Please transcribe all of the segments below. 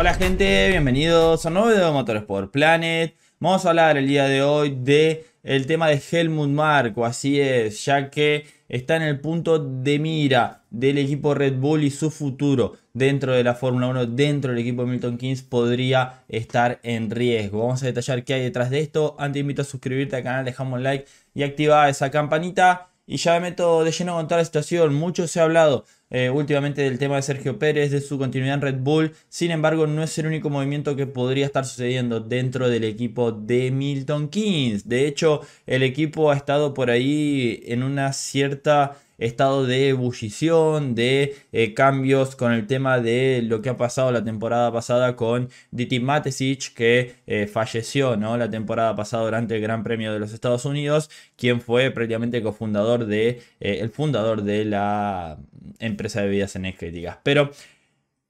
Hola gente, bienvenidos a un nuevo video de Motorsport Planet. Vamos a hablar el día de hoy del tema de Helmut Marco, así es, ya que está en el punto de mira del equipo Red Bull y su futuro dentro de la Fórmula 1, dentro del equipo de Milton Keynes podría estar en riesgo. Vamos a detallar qué hay detrás de esto. Antes te invito a suscribirte al canal, dejamos un like y activa esa campanita. Y ya me meto de lleno con toda la situación. Mucho se ha hablado eh, últimamente del tema de Sergio Pérez, de su continuidad en Red Bull. Sin embargo, no es el único movimiento que podría estar sucediendo dentro del equipo de Milton Keynes. De hecho, el equipo ha estado por ahí en una cierta estado de ebullición, de eh, cambios con el tema de lo que ha pasado la temporada pasada con Diti Matesic, que eh, falleció ¿no? la temporada pasada durante el Gran Premio de los Estados Unidos, quien fue prácticamente cofundador de, el fundador de la empresa empresa de bebidas energéticas. Pero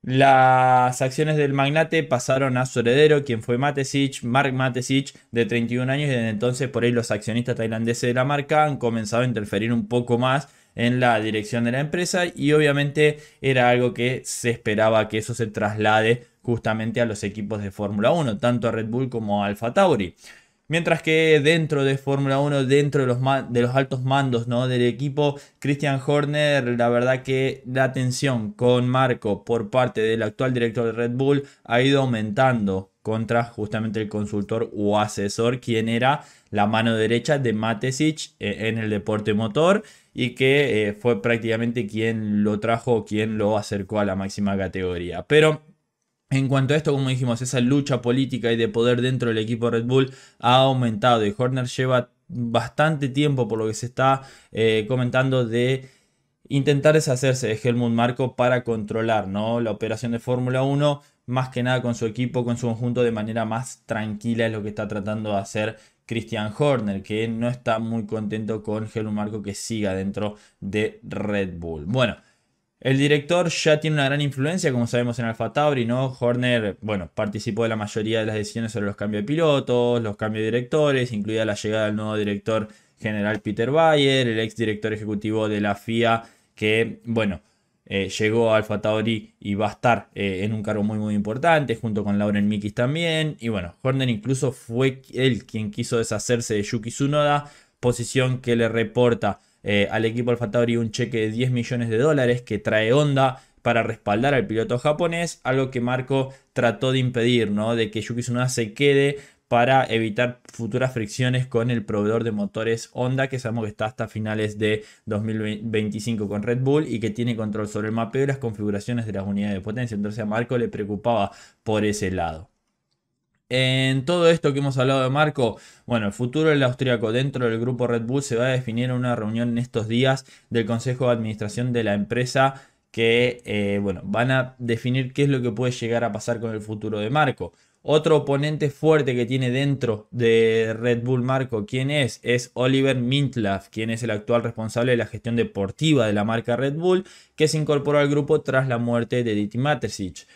las acciones del magnate pasaron a su heredero, quien fue Matesich, Mark Matesich, de 31 años, y desde entonces por ahí los accionistas tailandeses de la marca han comenzado a interferir un poco más en la dirección de la empresa y obviamente era algo que se esperaba que eso se traslade justamente a los equipos de Fórmula 1, tanto a Red Bull como a Alfa Tauri. Mientras que dentro de Fórmula 1, dentro de los, de los altos mandos ¿no? del equipo, Christian Horner, la verdad que la tensión con Marco por parte del actual director de Red Bull ha ido aumentando contra justamente el consultor o asesor, quien era la mano derecha de Matesic eh, en el deporte motor y que eh, fue prácticamente quien lo trajo, quien lo acercó a la máxima categoría. Pero en cuanto a esto, como dijimos, esa lucha política y de poder dentro del equipo Red Bull ha aumentado y Horner lleva bastante tiempo, por lo que se está eh, comentando, de intentar deshacerse de Helmut Marco para controlar ¿no? la operación de Fórmula 1, más que nada con su equipo, con su conjunto de manera más tranquila es lo que está tratando de hacer Christian Horner, que no está muy contento con Helmut Marco que siga dentro de Red Bull. Bueno. El director ya tiene una gran influencia, como sabemos en Alfa Tauri, ¿no? Horner, bueno, participó de la mayoría de las decisiones sobre los cambios de pilotos, los cambios de directores, incluida la llegada del nuevo director general Peter Bayer, el ex director ejecutivo de la FIA, que, bueno, eh, llegó a Alfa Tauri y va a estar eh, en un cargo muy, muy importante, junto con Lauren Mikis también. Y bueno, Horner incluso fue él quien quiso deshacerse de Yuki Tsunoda, posición que le reporta eh, al equipo AlphaTauri un cheque de 10 millones de dólares que trae Honda para respaldar al piloto japonés, algo que Marco trató de impedir, ¿no? De que Yuki Tsunoda se quede para evitar futuras fricciones con el proveedor de motores Honda, que sabemos que está hasta finales de 2025 con Red Bull y que tiene control sobre el mapeo y las configuraciones de las unidades de potencia. Entonces a Marco le preocupaba por ese lado. En todo esto que hemos hablado de Marco, bueno, el futuro del austríaco dentro del grupo Red Bull se va a definir en una reunión en estos días del Consejo de Administración de la empresa que, eh, bueno, van a definir qué es lo que puede llegar a pasar con el futuro de Marco. Otro oponente fuerte que tiene dentro de Red Bull Marco, ¿quién es? Es Oliver Mintlaff, quien es el actual responsable de la gestión deportiva de la marca Red Bull, que se incorporó al grupo tras la muerte de Diti Matersich.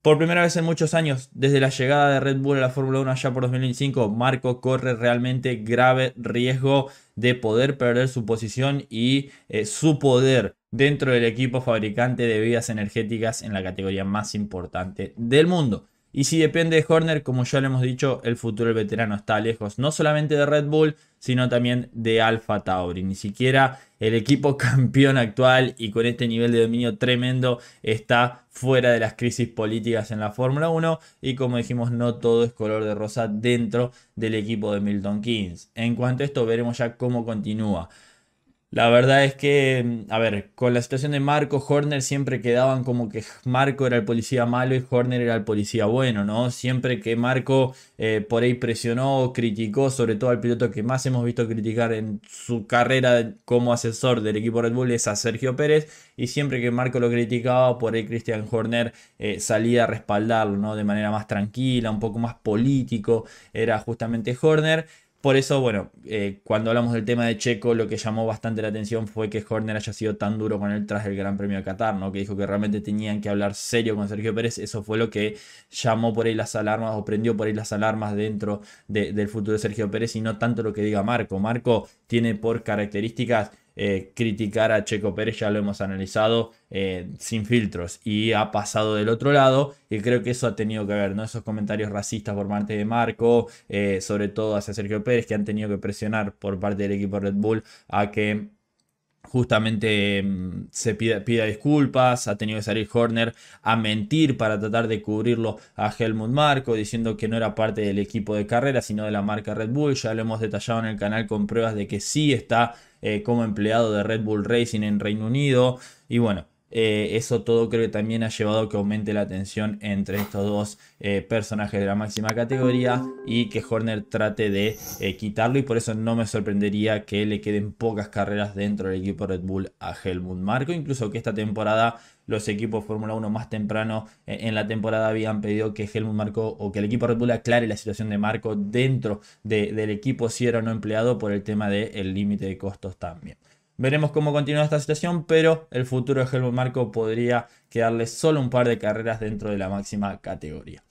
Por primera vez en muchos años, desde la llegada de Red Bull a la Fórmula 1 allá por 2005, Marco corre realmente grave riesgo de poder perder su posición y eh, su poder dentro del equipo fabricante de bebidas energéticas en la categoría más importante del mundo. Y si depende de Horner, como ya lo hemos dicho, el futuro del veterano está lejos, no solamente de Red Bull, sino también de Alfa Tauri. Ni siquiera el equipo campeón actual y con este nivel de dominio tremendo está fuera de las crisis políticas en la Fórmula 1 y como dijimos no todo es color de rosa dentro del equipo de Milton Keynes. En cuanto a esto veremos ya cómo continúa. La verdad es que, mm, a ver, con la situación de Marco, Horner siempre quedaban como que Marco era el policía malo y Horner era el policía bueno, ¿no? Siempre que Marco eh, por ahí presionó, criticó, sobre todo al piloto que más hemos visto criticar en su carrera como asesor del equipo Red Bull es a Sergio Pérez, y siempre que Marco lo criticaba, por ahí Christian Horner eh, salía a respaldarlo, ¿no? De manera más tranquila, un poco más político, era justamente Horner por eso, bueno, eh, cuando hablamos del tema de Checo, lo que llamó bastante la atención fue que Horner haya sido tan duro con él tras el Gran Premio de Qatar, ¿no? Que dijo que realmente tenían que hablar serio con Sergio Pérez. Eso fue lo que llamó por ahí las alarmas o prendió por ahí las alarmas dentro del futuro de Sergio Pérez y no tanto lo que diga Marco. Marco tiene por características eh, criticar a Checo Pérez, ya lo hemos analizado eh, sin filtros y ha pasado del otro lado y creo que eso ha tenido que ver, ¿no? Esos comentarios racistas por parte de Marco, eh, sobre todo hacia Sergio Pérez, que han tenido que presionar por parte del equipo Red Bull a que justamente mm, se pida, disculpas, ha tenido que salir Horner a mentir para tratar de cubrirlo a Helmut Marco, diciendo que no era parte del equipo de carrera, sino de la marca Red Bull. Ya lo hemos detallado en el canal con pruebas de que sí está eh, como empleado de Red Bull Racing en Reino Unido. Y bueno, eh, eso todo creo que también ha llevado a que aumente la tensión entre estos dos eh, personajes de la máxima categoría y que Horner trate de eh, quitarlo y por eso no me sorprendería que le queden pocas carreras dentro del equipo Red Bull a Helmut Marco, incluso que esta temporada los equipos Fórmula 1 más temprano en la temporada habían pedido que Helmut Marco o que el equipo Red Bull aclare la situación de Marco dentro del equipo si era o no empleado por el tema del límite de costos también. Veremos cómo continúa esta situación, pero el futuro de Helmut Marco podría quedarle solo un par de carreras dentro de la máxima categoría.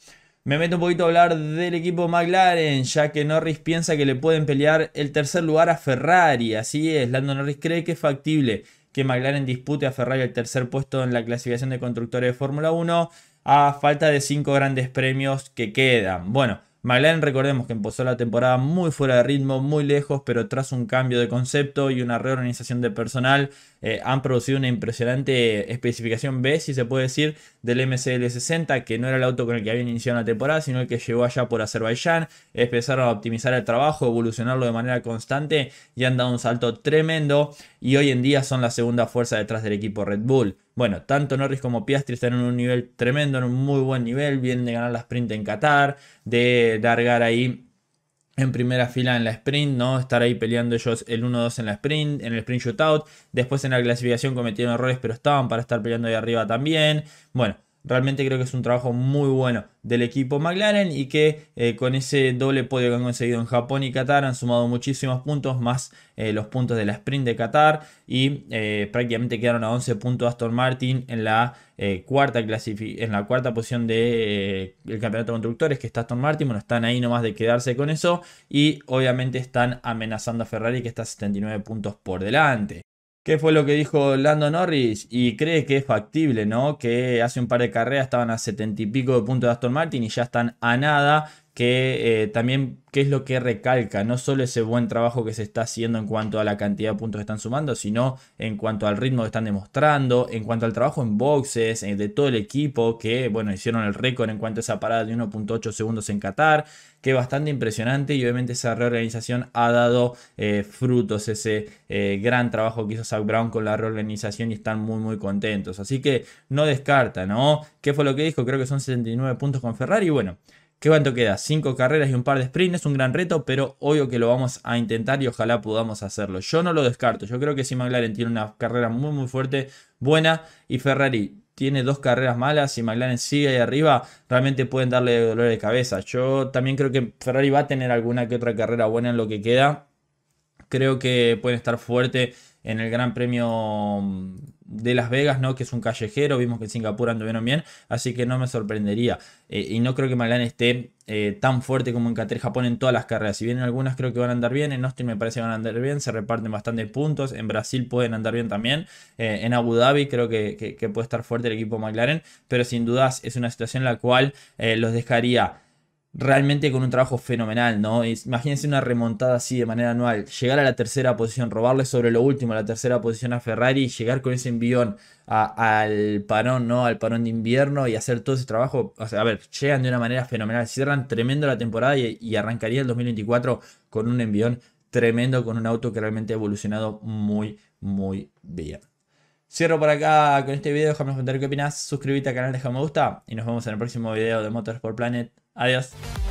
Me meto un poquito a hablar del equipo McLaren, ya que Norris piensa que le pueden pelear el tercer lugar a Ferrari. Así es, Lando Norris cree que es factible que McLaren dispute a Ferrari el tercer puesto en la clasificación de constructores de Fórmula 1 a falta de cinco grandes premios que quedan. Bueno, McLaren recordemos que empezó la temporada muy fuera de ritmo, muy lejos, pero tras un cambio de concepto y una reorganización de personal, eh, han producido una impresionante especificación B, si se puede decir, del MCL60, que no era el auto con el que habían iniciado la temporada, sino el que llegó allá por Azerbaiyán. Empezaron a optimizar el trabajo, evolucionarlo de manera constante y han dado un salto tremendo y hoy en día son la segunda fuerza detrás del equipo Red Bull. Bueno, tanto Norris como Piastri están en un nivel tremendo, en un muy buen nivel. Vienen de ganar la sprint en Qatar, de largar ahí en primera fila en la sprint, ¿no? Estar ahí peleando ellos el 1-2 en la sprint, en el sprint shootout. Después en la clasificación cometieron errores, pero estaban para estar peleando ahí arriba también. Bueno, Realmente creo que es un trabajo muy bueno del equipo McLaren y que eh, con ese doble podio que han conseguido en Japón y Qatar han sumado muchísimos puntos, más eh, los puntos de la sprint de Qatar y eh, prácticamente quedaron a 11 puntos Aston Martin en la, cuarta, en la cuarta posición del campeonato de constructores que está Aston Martin, bueno, están ahí nomás de quedarse con eso y obviamente están amenazando a Ferrari que está 79 puntos por delante. ¿Qué fue lo que dijo Lando Norris? Y cree que es factible, ¿no? Que hace un par de carreras estaban a setenta y pico de puntos de Aston Martin y ya están a nada que eh, también qué es lo que recalca, no solo ese buen trabajo que se está haciendo en cuanto a la cantidad de puntos que están sumando, sino en cuanto al ritmo que están demostrando, en cuanto al trabajo en boxes eh, de todo el equipo, que bueno, hicieron el récord en cuanto a esa parada de 1.8 segundos en Qatar, que bastante impresionante y obviamente esa reorganización ha dado eh, frutos, ese gran trabajo que hizo Zach Brown con la reorganización y están muy muy contentos, así que no descarta, ¿no? ¿Qué fue lo que dijo? Creo que son 79 puntos con Ferrari, bueno. ¿Qué cuánto queda? Cinco carreras y un par de sprints. Es un gran reto, pero obvio que lo vamos a intentar y ojalá podamos hacerlo. Yo no lo descarto. Yo creo que si McLaren tiene una carrera muy, muy fuerte, buena, y Ferrari tiene dos carreras malas y si McLaren sigue ahí arriba, realmente pueden darle dolor de cabeza. Yo también creo que Ferrari va a tener alguna que otra carrera buena en lo que queda. Creo que pueden estar fuerte en el Gran Premio mm, de Las Vegas, ¿no? Que es un callejero, vimos que en Singapur anduvieron bien, así que no me sorprendería. Eh, y no creo que McLaren esté eh, tan fuerte como en Qatar Japón en todas las carreras. Si bien en algunas creo que van a andar bien, en Austin me parece que van a andar bien, se reparten bastantes puntos, en Brasil pueden andar bien también, eh, en Abu Dhabi creo que, que, puede estar fuerte el equipo McLaren, pero sin dudas es una situación en la cual los dejaría realmente con un trabajo fenomenal, ¿no? Imagínense una remontada así de manera anual, llegar a la tercera posición, robarle sobre lo último a la tercera posición a Ferrari y llegar con ese envión al parón, ¿no? Al parón de invierno y hacer todo ese trabajo. O sea, a ver, llegan de una manera fenomenal, cierran tremendo la temporada y, y arrancaría el 2024 con un envión tremendo, con un auto que realmente ha evolucionado muy, muy bien. Cierro por acá con este video, déjame comentar qué opinas, suscríbete al canal, deja un me gusta y nos vemos en el próximo video de Motors Motorsport Planet. Adiós.